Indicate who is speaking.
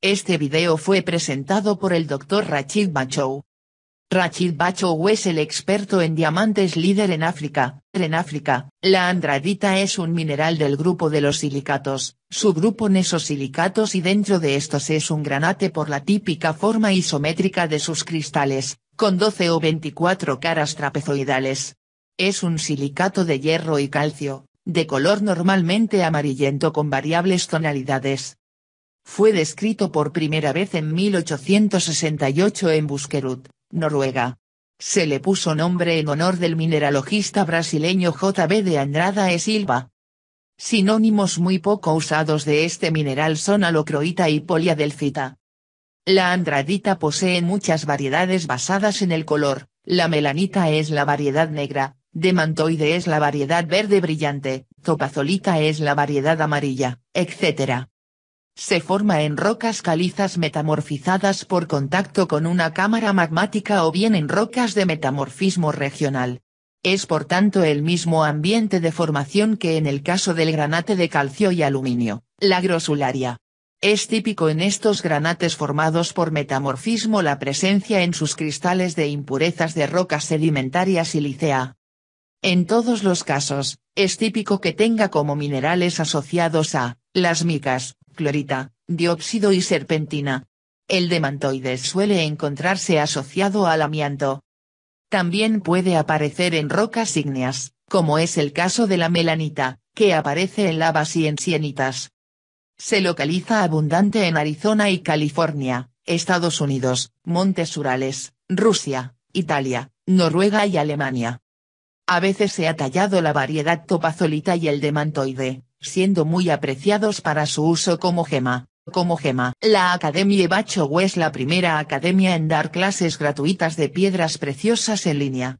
Speaker 1: Este video fue presentado por el Dr. Rachid Bachou. Rachid Bachou es el experto en diamantes líder en África. En África, la andradita es un mineral del grupo de los silicatos, su subgrupo nesosilicatos y dentro de estos es un granate por la típica forma isométrica de sus cristales, con 12 o 24 caras trapezoidales. Es un silicato de hierro y calcio, de color normalmente amarillento con variables tonalidades fue descrito por primera vez en 1868 en Buskerud, Noruega. Se le puso nombre en honor del mineralogista brasileño J.B. de Andrada e Silva. Sinónimos muy poco usados de este mineral son alocroita y poliadelcita. La andradita posee muchas variedades basadas en el color, la melanita es la variedad negra, demantoide es la variedad verde brillante, topazolita es la variedad amarilla, etc. Se forma en rocas calizas metamorfizadas por contacto con una cámara magmática o bien en rocas de metamorfismo regional. Es por tanto el mismo ambiente de formación que en el caso del granate de calcio y aluminio, la grosularia. Es típico en estos granates formados por metamorfismo la presencia en sus cristales de impurezas de rocas sedimentarias y licea. En todos los casos, es típico que tenga como minerales asociados a, las micas, clorita, dióxido y serpentina. El demantoide suele encontrarse asociado al amianto. También puede aparecer en rocas ígneas, como es el caso de la melanita, que aparece en lavas y en sienitas. Se localiza abundante en Arizona y California, Estados Unidos, Montes Urales, Rusia, Italia, Noruega y Alemania. A veces se ha tallado la variedad topazolita y el demantoide, siendo muy apreciados para su uso como gema. Como gema. La Academia Bacho es la primera academia en dar clases gratuitas de piedras preciosas en línea.